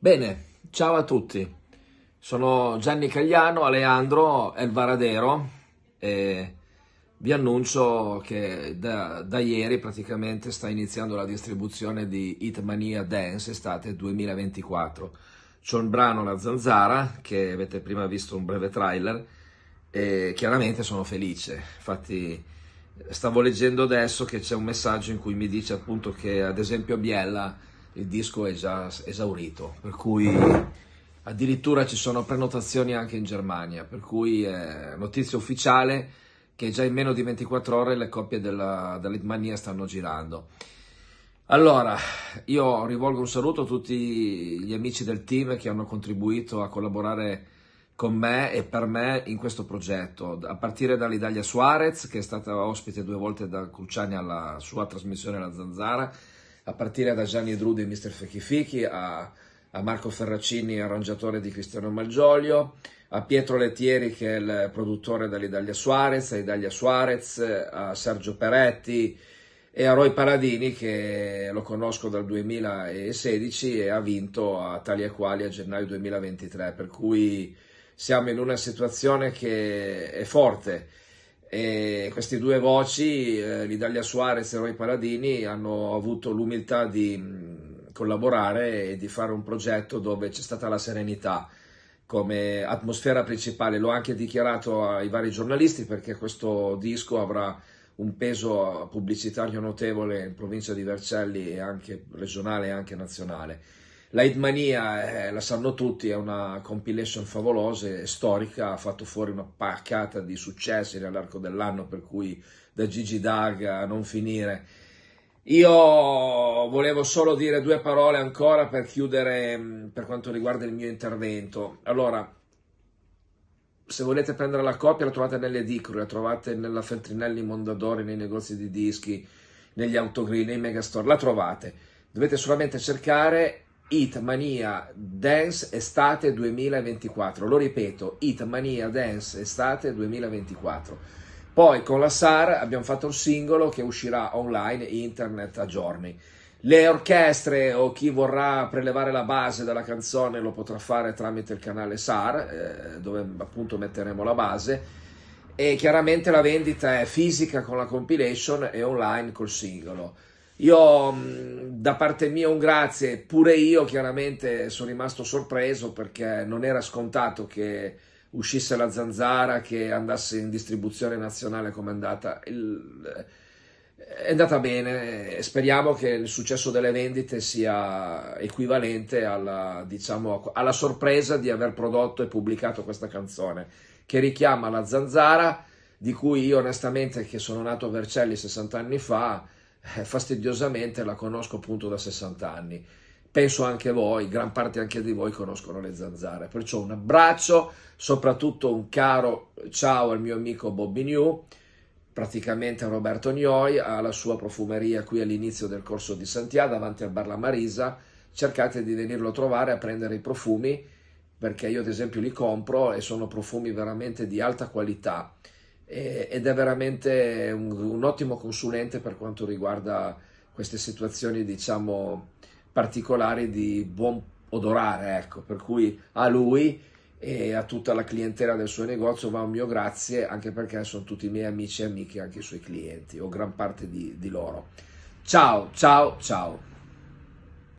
Bene, ciao a tutti. Sono Gianni Cagliano, Aleandro El Varadero e vi annuncio che da, da, ieri praticamente sta iniziando la distribuzione di Hitmania Dance estate 2024. C'è un brano La Zanzara, che avete prima visto un breve trailer, e chiaramente sono felice. Infatti stavo leggendo adesso che c'è un messaggio in cui mi dice appunto che ad esempio a Biella il disco è già esaurito, per cui addirittura ci sono prenotazioni anche in Germania, per cui è notizia ufficiale che già in meno di 24 ore le coppie della, della Litmania stanno girando. Allora, io rivolgo un saluto a tutti gli amici del team che hanno contribuito a collaborare con me e per me in questo progetto, a partire dall'Italia Suarez, che è stata ospite due volte da Cruciani alla sua trasmissione La Zanzara, a partire da Gianni Drudi e Mr. Fechifichi, a, a Marco Ferracini, arrangiatore di Cristiano Malgioglio, a Pietro Lettieri, che è il produttore dell'Italia Suarez, a Italia Suarez, a Sergio Peretti, e a Roy Paradini che lo conosco dal 2016 e ha vinto a tali e quali a gennaio 2023, per cui siamo in una situazione che è forte e queste due voci, eh, l'Italia Suarez e Roy Paradini, hanno avuto l'umiltà di mm, collaborare e di fare un progetto dove c'è stata la serenità come atmosfera principale, l'ho anche dichiarato ai vari giornalisti perché questo disco avrà un peso eh, pubblicitario notevole in provincia di Vercelli e anche regionale e anche nazionale. La eh, la sanno tutti, è una compilation favolosa e storica, ha fatto fuori una paccata di successi nell'arco dell'anno, per cui da Gigi Dag a non finire. Io volevo solo dire due parole ancora per chiudere mm, per quanto riguarda il mio intervento. Allora, se volete prendere la copia la trovate nelle edicole, la trovate nella Feltrinelli Mondadori, nei negozi di dischi, negli autogrill, nei megastore, la trovate. Dovete solamente cercare Hitmania Dance Estate 2024. Lo ripeto, Hitmania Dance Estate 2024. Poi con la SAR abbiamo fatto un singolo che uscirà online internet a giorni. Le orchestre o chi vorrà prelevare la base della canzone lo potrà fare tramite il canale SAR, eh, dove appunto metteremo la base. E chiaramente la vendita è fisica con la compilation e online col singolo. Io mm, da parte mia un grazie, pure io chiaramente sono rimasto sorpreso perché non era scontato che uscisse la zanzara, che andasse in distribuzione nazionale come è andata. Il, è andata bene speriamo che il successo delle vendite sia equivalente alla, diciamo, alla sorpresa di aver prodotto e pubblicato questa canzone che richiama la zanzara di cui io onestamente che sono nato a Vercelli 60 anni fa eh, fastidiosamente la conosco appunto da 60 anni penso anche voi, gran parte anche di voi conoscono le zanzare. Perciò un abbraccio, soprattutto un caro ciao al mio amico Bobby New praticamente Roberto Gnoi ha la sua profumeria qui all'inizio del corso di Santiago davanti al Bar La Marisa, cercate di venirlo a trovare a prendere i profumi perché io ad esempio li compro e sono profumi veramente di alta qualità e, ed è veramente un, un, ottimo consulente per quanto riguarda queste situazioni diciamo particolari di buon odorare ecco per cui a lui e a tutta la clientela del suo negozio va un mio grazie anche perché sono tutti miei amici e amiche anche i suoi clienti o gran parte di, di loro. Ciao, ciao, ciao.